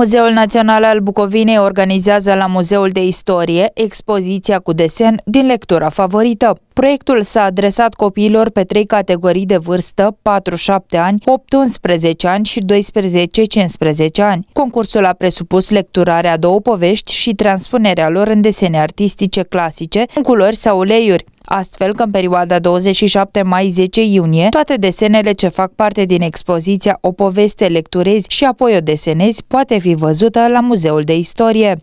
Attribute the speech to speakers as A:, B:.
A: Muzeul Național al Bucovinei organizează la Muzeul de Istorie expoziția cu desen din lectura favorită. Proiectul s-a adresat copiilor pe trei categorii de vârstă, 4-7 ani, 8-11 ani și 12-15 ani. Concursul a presupus lecturarea două povești și transpunerea lor în desene artistice clasice, în culori sau uleiuri astfel că în perioada 27 mai-10 iunie, toate desenele ce fac parte din expoziția O poveste lecturezi și apoi o desenezi poate fi văzută la Muzeul de Istorie.